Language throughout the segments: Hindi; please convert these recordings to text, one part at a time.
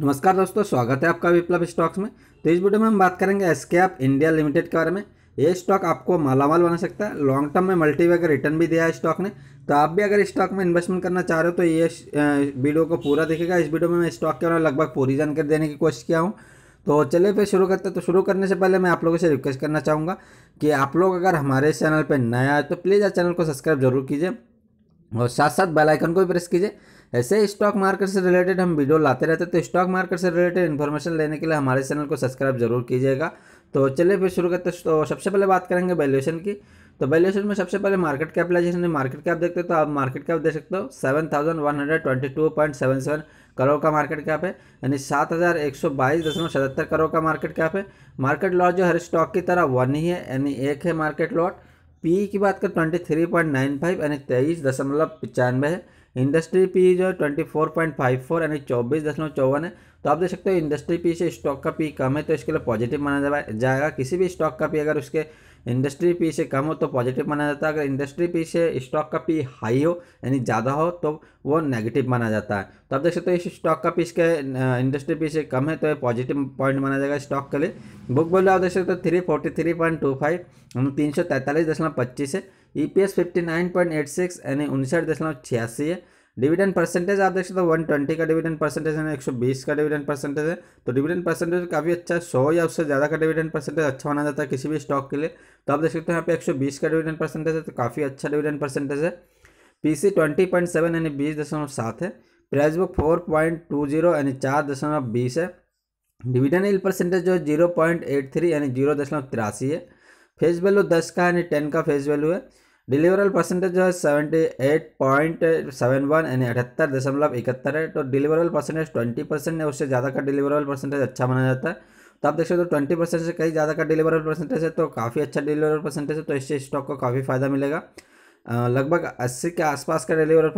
नमस्कार दोस्तों स्वागत है आपका विप्लव स्टॉक्स में तो इस वीडियो में हम बात करेंगे एस इंडिया लिमिटेड के बारे में ये स्टॉक आपको मालामाल बना सकता है लॉन्ग टर्म में मल्टीवेगर रिटर्न भी दिया है स्टॉक ने तो आप भी अगर स्टॉक में इन्वेस्टमेंट करना चाह रहे हो तो ये वीडियो को पूरा देखेगा इस वीडियो में मैं स्टॉक के बारे में लगभग पूरी जानकारी देने की कोशिश किया हूँ तो चलिए फिर शुरू करते हैं तो शुरू करने से पहले मैं आप लोगों से रिक्वेस्ट करना चाहूँगा कि आप लोग अगर हमारे चैनल पर नया है तो प्लीज़ चैनल को सब्सक्राइब जरूर कीजिए और साथ साथ बेल आइकन को भी प्रेस कीजिए ऐसे स्टॉक मार्केट से रिलेटेड हम वीडियो लाते रहते तो स्टॉक मार्केट से रिलेटेड इन्फॉर्मेशन लेने के लिए हमारे चैनल को सब्सक्राइब जरूर कीजिएगा तो चलिए फिर शुरू करते तो सबसे पहले बात करेंगे वैल्यूएशन की तो वैल्यूएशन में सबसे पहले मार्केट कैपिटलाइजेशन मार्केट कैप देखते हो तो आप मार्केट कैप देख सकते हो seven thousand one hundred twenty two point seven seven crore का मार्केट कैप है यानी सात हज़ार एक सौ बाईस दशमलव सतहत्तर करोड़ का मार्केट कैप है मार्केट लॉट जो हर स्टॉक की तरह वन ही है यानी एक है मार्केट लॉट पी की बात करें twenty three point nine five यानी तेईस दशमलव पचानवे है इंडस्ट्री पी जो है twenty four point five four यानी चौबीस दशमलव चौवन है तो आप देख सकते हो इंडस्ट्री पी से स्टॉक का पी कम है तो इसके लिए पॉजिटिव माना जाएगा किसी भी स्टॉक का पी अगर उसके इंडस्ट्री पी से कम हो तो पॉजिटिव माना जाता है अगर इंडस्ट्री पी से स्टॉक का पी हाई हो यानी ज़्यादा हो तो वो नेगेटिव माना जाता है तो आप देख सकते हो इस स्टॉक का पी इसके इंडस्ट्री पी से कम है तो ये पॉजिटिव पॉइंट माना जाएगा स्टॉक के लिए बुक बोलो आप देख सकते हो three forty three point two five तीन सौ तैंतालीस दशमलव पच्चीस है E P S fifty nine point eight six यानी उनसठ दशमलव छियासी है डिविडेंड परसेंटेज आप देख सकते हो वन ट्वेंटी का डिविडेंड परसेंटेज है एक सौ बीस का डिविडेंड परसेंटेज है तो डिविडेंड परसेंटेज काफ़ी अच्छा है सौ या उससे ज़्यादा का डिविडेंड परसेंटेज अच्छा माना जाता है किसी भी स्टॉक के लिए तो आप देख सकते हो यहाँ पे एक सौ बीस का डिविडेंड परसेंटेज है तो काफ़ी अच्छा डिविडेंड परसेंटेज है P C twenty point seven यानी बीस दशमलव सात है price book four point two zero यानी चार दशमलव बीस है डिविडेंड इल परसेंटेज जो जीरो पॉइंट एट थ्री यानी जीरो दशमलव तिरासी है फेस वैल्यू दस का यानी टेन का फेस वैल्यू है डिलीवरल परसेंटेज जो है seventy eight point seven one यानी अठहत्तर दशमलव इकहत्तर है तो डिलीवरल परसेंटेज ट्वेंटी परसेंट है उससे ज़्यादा का डिलीवरल परसेंटेज अच्छा माना जाता है तो आप देख सकते हो ट्वेंटी परसेंट से कहीं ज़्यादा का डिलीवरल परसेंटेज है तो काफ़ी अच्छा डिलीवरल परसेंटेज है तो इससे स्टॉक को काफ़ी फ़ायदा मिलेगा लगभग अस्सी के आसपास का डिलीवरल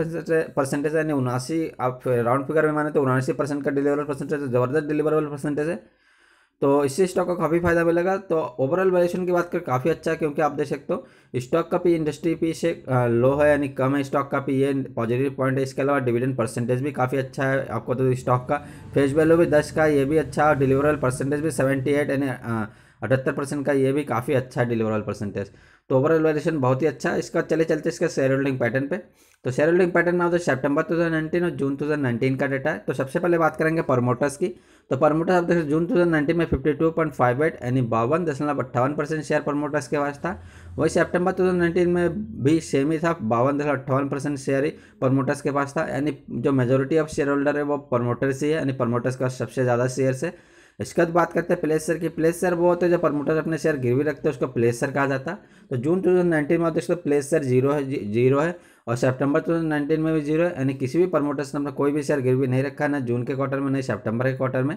परसेंटेज यानी उनासी आप राउंड फिगर में माने तो उनासी परसेंट का डिलीवरल परसेंटेज तो ज़बरदस्त डिलीवरल परसेंटेज है तो इससे स्टॉक को काफ़ी फायदा मिलेगा तो ओवरऑल वैल्यूशन की बात कर काफ़ी अच्छा है क्योंकि आप देख सकते हो स्टॉक का पी इंडस्ट्री पी से लो है यानी कम है स्टॉक का पी ये पॉजिटिव पॉइंट है इसके अलावा डिविडेंड परसेंटेज भी काफ़ी अच्छा है आपको तो स्टॉक का फेस वैल्यू भी दस का ये भी अच्छा और डिलीवरल परसेंटेज भी सेवेंटी एट यानी अठहत्तर परसेंट का ये भी काफ़ी अच्छा है डिलीवरल परसेंटेज तो ओवरऑल वैल्यूशन बहुत ही अच्छा है इसका चले चलते इसके शेयर होल्डिंग पैटर्न पे तो शेयर होल्डिंग पैटर्न में आप सितंबर 2019 और जून टू का डेटा है तो सबसे पहले बात करेंगे प्रमोटर्स की तो प्रमोटर्स आप देखिए जून टू में फिफ्टी एट यानी बावन दशमलव अट्ठावन परसेंट शेयर प्रमोटर्स के पास था वही सितंबर टू में भी सेम ही था बावन दशमलव अट्ठावन परसेंट शेयर ही प्रमोटर्स के पास था यानी जो मेजोरिटी ऑफ शेयर होल्डर है वो प्रमोटर्स ही है यानी प्रमोटर्स का सबसे ज़्यादा शेयर है इसके बाद बात करते हैं प्लेसर की प्लेसर वो होते हैं जब प्रमोटर अपने शेयर गिरवी रखते हैं उसको प्लेसर कहा जाता है तो जून टू थाउजेंड नाइनटीन में होता है प्लेसर जीरो है जीरो है और सितंबर नाइनटीन में भी जीरो है यानी किसी भी प्रमोटर्स ने अपना कोई भी शेयर गिरवी नहीं रखा ना जून के क्वार्टर में नहीं सेप्टेम्बर के क्वार्टर में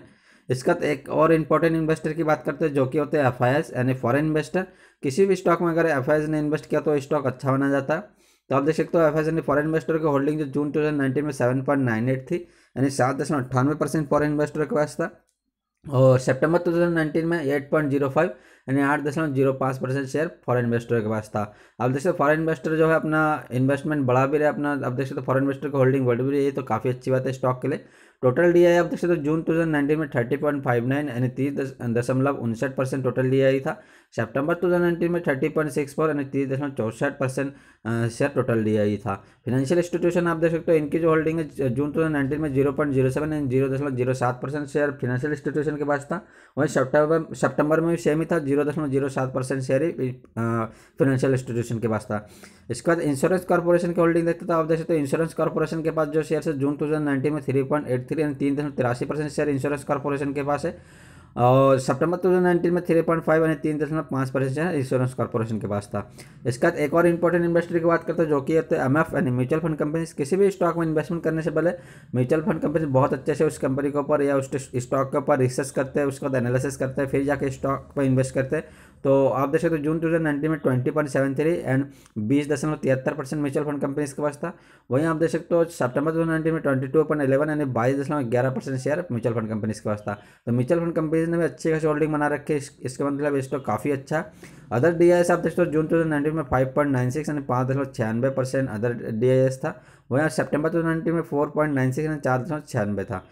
इसका तो एक और इंपॉर्टेंट इन्वेस्टर की बात करते हैं जो कि होते हैं एफ यानी फॉरेन इन्वेस्टर किसी भी स्टॉक में अगर एफ ने इन्वेस्ट किया तो स्टॉक अच्छा बना जाता है तो आप देख सकते हो एफ यानी फॉरेन इन्वेस्टर की होल्डिंग जो जून 2019 में 7.98 थी यानी सात दशमलव अट्ठानवे परसेंट फॉरन इन्वेस्टर के पास था और थाउजेंड नाइनटीन में एट पॉइंट जीरो फाइव यानी आठ दशमलव जीरो पाँच परसेंट शेयर फॉरेन इन्वेस्टर के पास था अब देखिए फॉरेन इन्वेस्टर जो है अपना इन्वेस्टमेंट बढ़ा भी रहे अपना अब देखिए तो फॉरेन इन्वेस्टर की होल्डिंग बढ़ भी रही है तो काफ़ी अच्छी बात है स्टॉक के लिए टोटल डी आई अब देखिए तो जून टू थाउजेंड नाइनटीन में थर्टी पॉइंट फाइव नाइन यानी तीस दशमलव उनसठ परसेंट टोटल डी आई था सितंबर नाइनटीन में थर्टी पॉइंट सिक्स फोर यानी तीस दशमलव चौसठ परसेंट शेयर टोटल दिया ही था फिनेंशियल इंस्टीट्यूशन आप देख सकते हो इनकी जो होल्डिंग है जून नाइनटीन में zero point zero seven and zero दशमलव जीरो सात परसेंट शेयर फिनेंशियल इंस्टीट्यूशन के पास था वहीं सेप्टेम्बर सेप्टेम्बर में भी सेम ही था जीरो दशमलव जीरो सात परसेंट शेयर ही फिनेंशियल इंस्टीट्यूशन के पास था इसके बाद इंश्योरेंस कॉर्पोरेशन की होल्डिंग देखते तो आप देख सकते हो इंश्योरेंस कॉर्पोरेशन के पास जो शेयर है जून टू में थ्री पॉइंट एट थ्री यानी तीन दशमलव तिरासी परसेंट शेयर इंश्योरेंस कॉर्पोरेशन के पास है और सितंबर टू थाउजेंड नाइनटीन में थ्री पॉइंट फाइव यानी तीन दशमलव पाँच परसेंट है इंश्योरेंस कॉर्पोरेशन के पास था इसके बाद एक और इंपॉर्टेंट इंडस्ट्री की बात करते हैं जो कि तो एम एफ यानी म्यूचुअल फंड कंपनी किसी भी स्टॉक में इन्वेस्टमेंट करने से पहले म्यूचुअल फंड कंपनी बहुत अच्छे से उस कंपनी के ऊपर या उस स्टॉक के ऊपर रिसर्च करते हैं उसके बाद एनालिसिस करते हैं फिर जाके स्टॉक पर इन्वेस्ट करते हैं तो आप देख सकते हो जून टू में ट्वेंटी पॉइंट सेवन थ्री एंड बीस दशमलव तिहत्तर परसेंट म्यूचुअल फंड कंपनीज के पास था वहीं आप देख सकते हो सितंबर दो में ट्वेंटी टू पॉइंट इलेवन यानी बाईस दशमलव ग्यारह percent share mutual fund companies के पास था तो म्यूचुअल फंड कंपनीज ने भी अच्छी खासी होल्डिंग बना रखी है इसका मतलब स्टॉक काफ़ी अच्छा अदर डी आई एस आप देखते हो जून टू में फाइव पॉइंट नाइन सिक्स यानी पाँच दशमलव छियानवे percent other D I S था वहीं सेप्टेबर नाइनटीन में फोर पॉइंट नाइन सिक्स यानी चार दशमलव छियानवे था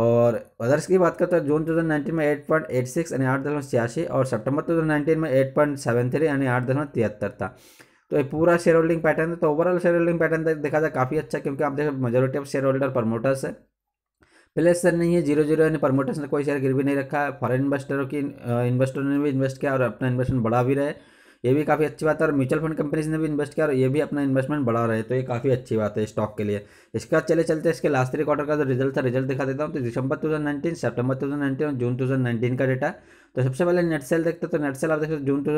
और अदर्स की बात करते हैं तो जून 2019 में एट एट पॉइंट सिक्स यानी आठ दशमलव छियासी और सितंबर नाइनटीन में एट पॉइंट सेवन थ्री यानी आठ दशमलव तिहत्तर था तो ये पूरा शेयर होल्डिंग पैटर्न है तो ओवरऑल शेयर होल्डिंग पैटर्न देखा जाए काफ़ी अच्छा क्योंकि आप देखो majority of share holder promoters है पहले सर नहीं है जीरो जीरो यानी प्रमोटर्स ने कोई शेयर गिर भी नहीं रखा है फॉरन इन्वेस्टरों की इन्वेस्टरों ने भी इन्वेस्ट किया और अपना इन्वेस्टमेंट बढ़ा भी रहे ये भी काफ़ी अच्छी बात है और म्यूचुअल फंड कंपनीज ने भी इन्वेस्ट किया और ये भी अपना इन्वेस्टमेंट बढ़ा रहे तो ये काफ़ी अच्छी बात है स्टॉक के लिए इसके बाद चले चलते इसके लास्ट थ्री क्वार्टर का जो रिजल्ट था रिजल्ट दिखा देता हूँ तो दिसंबर टू थाउजेंड और जून टू का डेटा है तो सबसे पहले नेट सेल देखते तो नेट सेल आप देखते जून टू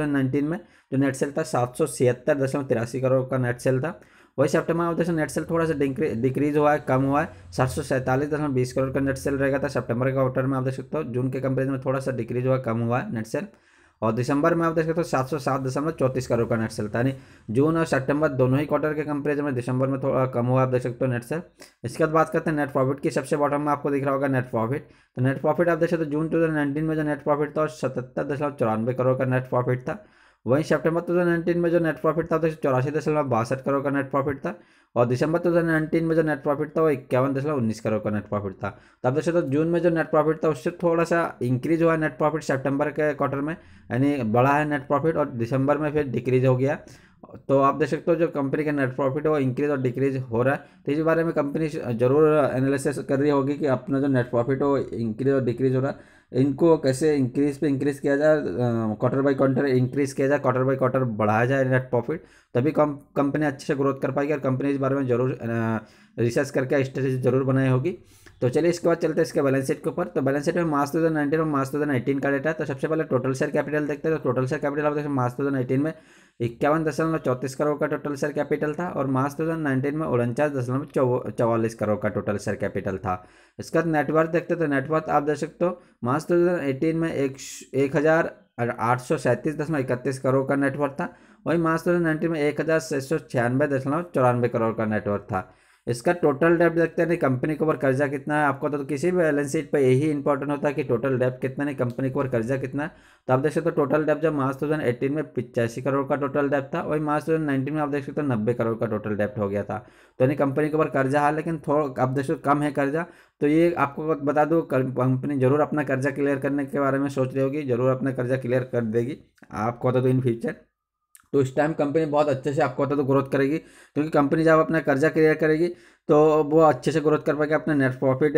में जो नेट सेल था सात सौ छिहत्तर दशमलव तिरासी करोड़ का नेट सेल था वही सेप्टेबर में देखो नेट सेल थोड़ा सा डिक्रीज हुआ है कम हुआ है सात सौ सैंतालीस बीस करोड़ का नेट सेल रहेगा था सेप्टेम्बर के क्वार्टर में आप देख सकते हो जून के कंपेरिजन में थोड़ा सा डिक्रीज हुआ कम हुआ है नेट सेल और दिसंबर में आप देख सकते हो सात सौ सात दशमलव चौंतीस करोड़ का नेट सेल था यानी जून और सितंबर दोनों ही क्वार्टर के कंपेरिजन में दिसंबर में थोड़ा कम हुआ आप देख सकते हो नेट सेल इसके बाद बात करते हैं नेट प्रॉफिट की सबसे बॉटम में आपको दिख रहा होगा नेट प्रॉफिट तो नेट प्रॉफिट आप देख सकते हो जून टू में जो नेट प्रॉफिट था सतहत्तर दशमलव चौरानवे करोड़ का नेट प्रॉफिट था वहीं सेप्टेबर नाइनटीन में जो नेट प्रॉफिट था तो चौरासी दशमलव बासठ करोड़ का नेट प्रॉफिट था और दिसंबर नाइनटीन में जो नेट प्रॉफिट था वो इक्यावन दशमलव उन्नीस करोड़ का नेट प्रॉफिट था तब तो दोस्तों तो जून में जो नेट प्रॉफिट था उससे थोड़ा सा इंक्रीज हुआ नेट प्रॉफिट सेप्टेम्बर के क्वार्टर में यानी बढ़ा है नेट प्रॉफिट और दिसंबर में फिर डिक्रीज हो गया तो आप देख सकते हो जो कंपनी का नेट प्रॉफिट है वो इंक्रीज और डिक्रीज हो रहा है तो इस बारे में कंपनी जरूर एनालिसिस कर रही होगी कि अपना जो नेट प्रॉफिट वो इंक्रीज और डिक्रीज हो रहा है इनको कैसे इंक्रीज पे इंक्रीज किया जाए क्वार्टर बाय क्वार्टर इंक्रीज किया जाए क्वार्टर बाय क्वार्टर बढ़ाया जाए नेट प्रॉफिट तभी कंपनी अच्छे से ग्रोथ कर पाएगी और कंपनी इस बारे में जरूर रिसर्च करके स्ट्रेटेजी जरूर बनाई होगी तो चलिए इसके बाद चलते हैं इसके बैलेंस शीट के ऊपर तो बैलेंस शीट में मार्च टू थाउजेंड नाइनटीन और मार्च टू थाउजेंड एटीन का डेटा है तो सबसे पहले टोटल शेयर कैपिटल देखते हैं तो टोटल शेयर कैपिटल आप देखते हैं मार्च टू थाउजेंड एटीन में इक्यावन दशमलव चौतीस करोड़ का टोटल शेयर कैपिटल था और मार्च टू थाउजेंड नाइनटीन में उनचास दशमलव चौवालीस करोड़ का टोटल शेयर कैपिटल था इसके बाद नेटवर्थ देखते तो नेटवर्थ आप देख सकते हो मार्च टू थाउजेंड एटीन में एक एक हज़ार आठ सौ सैंतीस दशमलव इकतीस करोड़ का नेटवर्थ था वही मार्च टू थाउजेंड नाइनटीन में एक हज़ार छः सौ छियानवे दशमलव चौरानवे करोड़ का नेटवर्थ था इसका टोटल डेप्ट देखते हैं कंपनी के ऊपर कर्जा कितना है आपको तो किसी भी बैलेंस शीट पर यही इंपॉर्टेंट होता है कि टोटल डेप्ट कितना नहीं कंपनी के ऊपर कर्जा कितना है तो आप देख सकते हो तो टोटल डेप्ट जब मार्च टू में पिचासी करोड़ का टोटल डेप्ट था वही मार्च टू में आप देख सकते हो तो नब्बे करोड़ का टोटल डेप्ट हो गया था तो यानी कंपनी के ऊपर कर्जा है लेकिन थोड़ा आप देख सकते कम है कर्जा तो ये आपको बता दो कंपनी जरूर अपना कर्जा क्लियर करने के बारे में सोच रही होगी जरूर अपना कर्जा क्लियर कर देगी आपको तो इन फ्यूचर तो इस टाइम कंपनी बहुत अच्छे से आपको बता तो ग्रोथ करेगी तो क्योंकि कंपनी जब अपना कर्जा क्लियर करेगी तो वो अच्छे से ग्रोथ कर पाएगी अपने नेट प्रॉफिट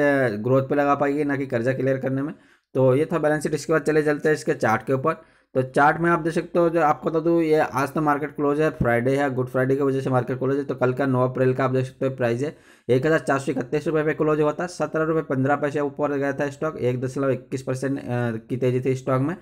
ग्रोथ पे लगा पाएगी ना कि कर्जा क्लियर करने में तो ये था बैलेंस शीट इसके बाद चले चलते हैं इसके चार्ट के ऊपर तो चार्ट में आप देख सकते हो जो आपको बता दूँ ये आज तो मार्केट क्लोज है फ्राइडे है गुड फ्राइडे की वजह से मार्केट क्लोज है तो कल का नौ अप्रैल का आप देख सकते हो प्राइस है एक हज़ार चार सौ इकतीस रुपये पे क्लोज हुआ था सत्रह रुपये पंद्रह पैसे ऊपर गया था स्टॉक एक दशमलव इक्कीस परसेंट की तेजी थी स्टॉक में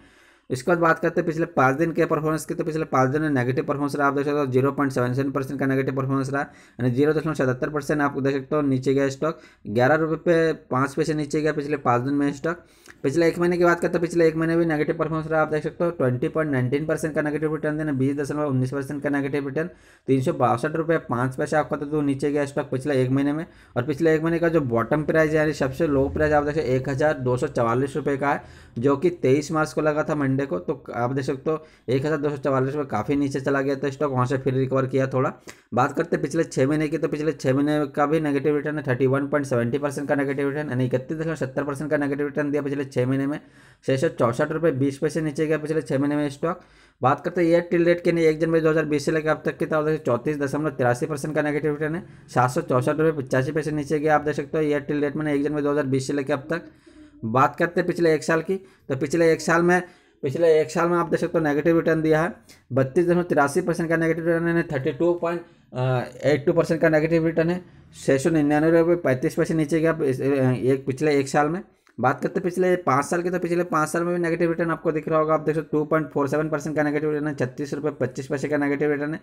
इसके बाद बात करते हैं पिछले पाँच दिन के परफॉर्मेंस की तो पिछले पाँच दिन में नेगेटिव परफॉर्मेंस रहा आप देख सकते हो zero point seven seven percent का नेगेटिव परफॉर्मेंस रहा यानी जीरो दशमलव सतहत्तर परसेंट आप देख सकते हो नीचे गया स्टॉक ग्यारह रुपये पे पाँच पैसे नीचे गया पिछले पाँच दिन में स्टॉक पिछले एक महीने की बात करते हैं पिछले एक महीने भी नेगेटिव परफॉर्मेंस रहा आप देख सकते हो ट्वेंटी पॉइंट नाइनटीन परसेंट का नेगेटिव रिटर्न देना बीस दशमलव उन्नीस परसेंट का नेगेटिव रिटर्न तीन सौ बासठ रुपये पाँच पैसे आपका तो नीचे गया स्टॉक पिछले एक महीने में और पिछले एक महीने का जो बॉटम प्राइस यानी सबसे लो प्राइस आप देख सकते एक हज़ार दो सौ चवालीस रुपये का है जो कि तेईस मार्च को लगा था संडे को तो आप देख सकते हो एक हज़ार दो सौ चवालीस में काफ़ी नीचे चला गया था स्टॉक वहाँ से फिर रिकवर किया थोड़ा बात करते पिछले छः महीने की तो पिछले छः महीने का भी नेगेटिव रिटर्न है thirty one point seventy percent का नेगेटिव रिटर्न यानी इकतीस दशमलव सत्तर परसेंट का नेगेटिव रिटर्न दिया पिछले छः महीने में छः सौ चौसठ रुपये बीस पैसे नीचे गया पिछले छः महीने में स्टॉक बात करते हैं एयर टिल रेट के लिए एक जनवरी दो हज़ार बीस से लेकर अब तक की तो चौतीस दशमलव तिरासी परसेंट का नेगेटिव रिटर्न है सात सौ चौसठ रुपये पचासी पैसे नीचे गया आप देख सकते हो एयर टिल रेट मैंने एक जनवरी दो हज़ार बीस से लेकर अब तक बात करते हैं पिछले एक साल की तो पिछले एक साल में पिछले एक साल में आप देख सकते हो नेगेटिव रिटर्न दिया है बत्तीस दशमलव तिरासी परसेंट का नेगेटिव रिटर्न है thirty two point eight two percent का नेगेटिव रिटर्न है छः सौ निन्यानवे रुपये पैंतीस परसेंट नीचे गया एक पिछले एक साल में बात करते पिछले पाँच साल के तो पिछले पाँच साल में भी नेगेटिव रिटर्न आपको दिख रहा होगा आप देख सकते two point four seven percent का नेगेटिव रिटर्न है छत्तीस रुपये पच्चीस पैसे का नेगेटिव रिटर्न है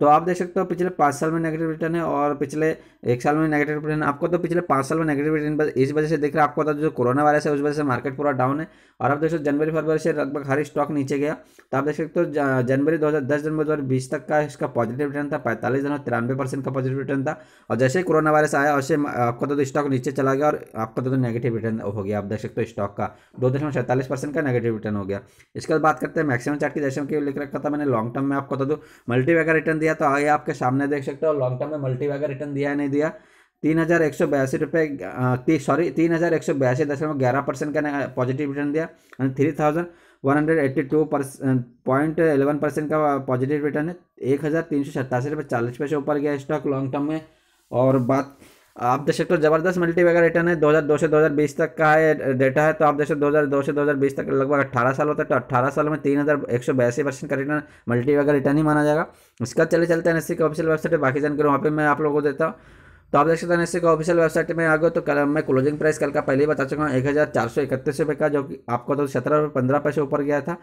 तो आप देख सकते हो पिछले पाँच साल में नेगेटिव रिटर्न है और पिछले एक साल में नेगेटिव रिटर्न आपको तो पिछले पाँच साल में नेगेटिव रिटर्न इस वजह से देख रहे हैं आपको जो कोरोना वायरस है उस वजह से मार्केट पूरा डाउन है और आप देख सकते हो जनवरी फरवरी से लगभग हर स्टॉक नीचे गया तो आप देख सकते हो जनवरी दो जनवरी दो तक का इसका पॉजिटिव रिटर्न था पैंतालीस दिन तिरानवे परसेंट का पॉजिटिव रिटर्न था और जैसे ही कोरोना वायरस आया वैसे आपको तो स्टॉक नीचे चला गया और आपका तो नेगेटिव रिटर्न हो गया आप देख सकते हो स्टॉक का दो सैंतालीस परसेंट का नेगेटिव रिटर्न हो गया इसके बाद बात करते हैं मैक्सिमम चार्ट की जैसे लिख रखा था मैंने लॉन्ग टर्म में आपको तो मल्टी का रिटर्न दिया दिया तो आगे आपके सामने देख सकते हो लॉन्ग टर्म में मल्टीवाई का रिटर्न दिया नहीं दिया तीन हज़ार एक सौ बयासी रुपये सॉरी तीन हज़ार एक सौ बयासी दशमलव ग्यारह परसेंट का पॉजिटिव रिटर्न दिया and three thousand one hundred eighty two percent point eleven percent का पॉजिटिव रिटर्न है एक हज़ार तीन सौ सत्तासी रुपये चालीस पैसे ऊपर गया स्टॉक लॉन्ग टर्म में और बात आप देख सकते हो जबरदस्त मल्टी वगैरह रिटर्न है 2002 से 2020 तक का है डेटा है तो आप देख सकते हो 2002 से 2020 तक लगभग 18 साल होता है तो 18 साल में तीन हज़ार एक सौ बयासी परसेंट का रिटर्न मल्टी वगैरह रिटर्न ही माना जाएगा इसका चले चलते हैं एन का ऑफिशियल वेबसाइट बाकी जानकारी वहाँ पर मैं आप लोगों को देता हूँ तो आप देख सकते हैं एन का ऑफिशियल वेबसाइट में आ गए तो कल मैं क्लोजिंग प्राइस कल का पहले ही बता चुका हूँ एक हज़ार चार सौ इकतीस रुपये का जो कि आपको तो सत्रह रुपये पंद्रह पैसे ऊपर गया था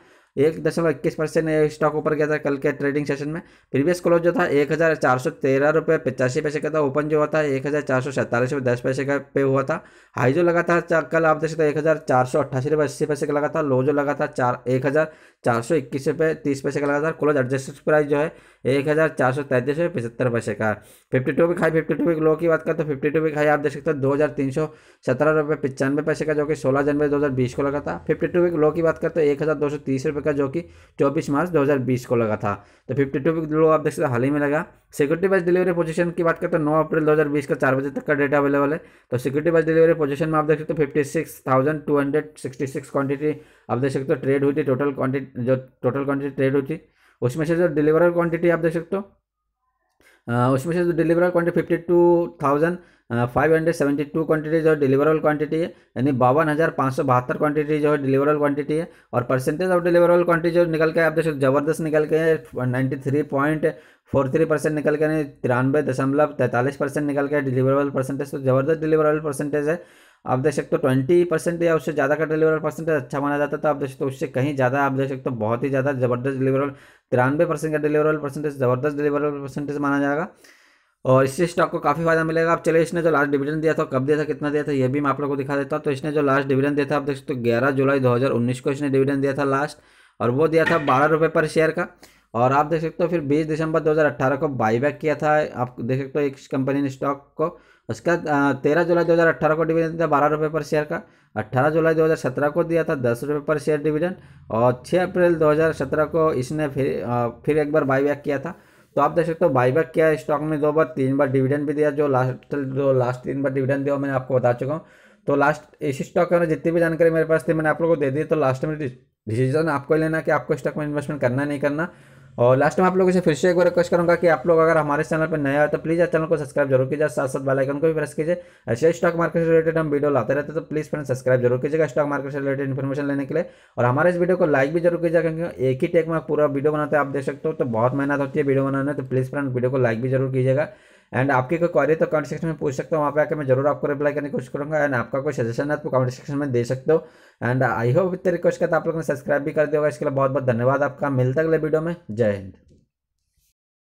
एक दशमलव इक्कीस परसेंट स्टॉक ऊपर गया था कल के ट्रेडिंग सेशन में प्रीवियस क्लोज जो था एक हज़ार चार सौ तेरह रुपये पचासी पैसे का था ओपन जो हुआ था एक हज़ार चार सौ सैंतालीस रुपये दस पैसे का पे हुआ था हाई जो लगा था कल आप देख सकते एक हज़ार चार सौ अट्ठासी रुपये अस्सी पैसे का लगा था लो जो लगा था चार एक हज़ार चार सौ इक्कीस रुपये तीस पैसे का लगा था क्लोज एडजस्टेड प्राइस जो है एक हज़ार चार सौ तैंतीस रुपये पचहत्तर पैसे का फिफ्टी टू भी खाई फिफ्टी टू भी लो की बात करें तो फिफ्टी टू भी खाई आप देख सकते हो दो हज़ार तीन सौ सत्रह रुपये पचानवे पैसे का जो कि सोलह जनवरी दो हज़ार बीस को लगा था फिफ्टी टू लो की बात करते तो एक हज़ार दो सौ तीस रुपये का जो कि चौबीस मार्च दो हज़ार बीस को लगा था तो फिफ्टी टू लो आप देख सकते हाल ही में लगा सिक्योरिटी बाइज डिलीवरी पोजीशन की बात करते तो नौ अप्रैल दो हज़ार बीस का चार बजे तक का डेटा अवेलेबल है तो सिक्योरिटी बाइज डिलीवरी पोजीशन में आप देख सकते हो fifty six thousand two hundred sixty six quantity आप देख सकते हो ट्रेड हुई थी टोटल क्वांटिटी जो टोटल क्वांटिटी ट्रेड हुई थी उसमें से जो डिलीवर क्वांटिटी आप देख सकते हो उसमें से जो deliverable quantity fifty two thousand five hundred seventy two quantity जो डिलीवरल क्वांटिटी है यानी बावन हज़ार पाँच सौ बहत्तर क्वांटिटी जो है डिलीवरल क्वांटिटी है और परसेंटेज ऑफ डिलीवरल क्वांटिटी जो निकल के आप देख सकते जबरदस्त निकल के ninety three point four three percent निकल के तिरानवे दशमलव तैंतालीस परसेंट निकल के डिलीवरल परसेंटेज तो जबरदस्त डिलीवरल परसेंटेज है आप देख सकते हो ट्वेंटी परसेंट या उससे ज़्यादा का डिलीवरल परसेंटेज अच्छा माना जाता है तो आप देख सकते हो उससे कहीं ज़्यादा आप देख सकते हो बहुत ही ज़्यादा जबरदस्त डिलीवरल तिरानवे परसेंट का डिलीवरेबल परसेंटेज ज़बरदस्त डिलीवरेबल परसेंटेज माना जाएगा और इससे स्टॉक को काफ़ी फायदा मिलेगा अब चलिए इसने जो लास्ट डिविडेंड दिया था कब दिया था कितना दिया था ये भी मैं आप लोग को दिखा देता हूँ तो इसने जो लास्ट डिविडेंड दिया था आप देख सकते हो ग्यारह जुलाई उन्नीस को इसने डिविडेंड दिया था लास्ट और वो दिया था बारह रुपये पर शेयर का और आप देख सकते हो फिर बीस दिसंबर अट्ठारह को बैक किया था आप देख सकते हो एक कंपनी ने स्टॉक को उसका तेरह जुलाई 2018 को डिविडेंड था बारह रुपये पर शेयर का अट्ठारह जुलाई 2017 को दिया था दस रुपये पर शेयर डिविडेंड और छः अप्रैल 2017 को इसने फिर फिर एक बार बाईबैक किया था तो आप देख सकते हो बाईबैक किया स्टॉक में दो बार तीन बार डिविडेंड भी दिया जो लास्ट जो लास्ट तीन बार डिविडेंड दिया मैंने आपको बता चुका हूँ तो लास्ट इस स्टॉक में जितनी भी जानकारी मेरे पास थी मैंने आप लोगों को दे दी तो लास्ट में डिसीजन आपको लेना कि आपको स्टॉक में इन्वेस्टमेंट करना नहीं करना और लास्ट में आप लोगों से फिर से एक बार रिक्वेस्ट करूँगा कि आप लोग अगर हमारे चैनल पर नया हो तो प्लीज़ चैनल को सब्सक्राइब जरूर कीजिए साथ साथ बेल आइकन को भी प्रेस कीजिए ऐसे स्टॉक मार्केट से रिलेटेड हम वीडियो लाते रहते तो प्लीज़ फ्रेंड सब्सक्राइब जरूर कीजिएगा स्टॉक मार्केट से रिलेटेड इन्फॉर्मेशन लेने के लिए और हमारे इस वीडियो को लाइक भी जरूर कीजिएगा क्योंकि एक ही टेक में पूरा वीडियो बनाते हैं आप देख सकते हो तो बहुत मेहनत होती है वीडियो बनाने तो प्लीज़ फ्रेंड वीडियो को लाइक भी जरूर कीजिएगा एंड आपकी कोई क्वारी तो कमेंट सेक्शन में पूछ सकता हूँ वहाँ पे आके मैं जरूर आपको रिप्लाई करने की कोशिश करूँगा एंड आपका कोई सजेशन है तो कमेंट सेक्शन में दे सकते हो एंड आई होप इतने रिक्वेस्ट करता आप लोगों ने सब्सक्राइब भी कर दिया होगा इसके लिए बहुत बहुत धन्यवाद आपका मिलता अगले वीडियो में जय हिंद